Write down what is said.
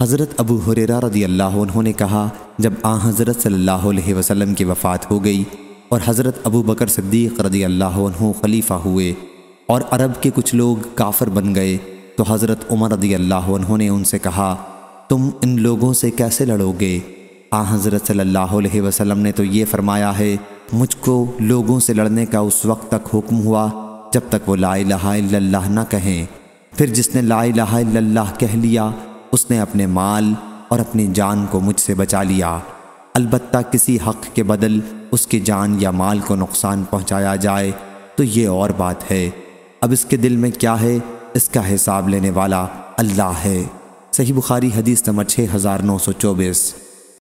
हज़रत अबू हुरेरा रजी अल्लाह ने कहा जब आ हज़रत सल्लल्लाहु अलैहि वसल्लम की वफ़ात हो गई और हज़रत अबू बकर सिद्दीक़ रदी अल्लाह खलीफ़ा हुए और अरब के कुछ लोग काफ़र बन गए तो हज़रत उमर रदी अल्लाह उन्होंने उनसे कहा तुम इन लोगों से कैसे लड़ोगे आ हज़रत सल्लल्लाहु अलैहि वसल्लम ने तो ये फ़रमाया है मुझको लोगों से लड़ने का उस वक्त तक हुक्म हुआ जब तक वो ला इलाहा इल्लल्लाह ना कहें फिर जिसने ला इलाहा इल्लल्लाह कह लिया उसने अपने माल और अपनी जान को मुझसे बचा लिया अलबत् किसी हक के बदल उसकी जान या माल को नुकसान पहुंचाया जाए तो ये और बात है अब इसके दिल में क्या है इसका हिसाब लेने वाला अल्लाह है सही बुखारी हदीस नंबर छः हज़ार नौ सौ चौबीस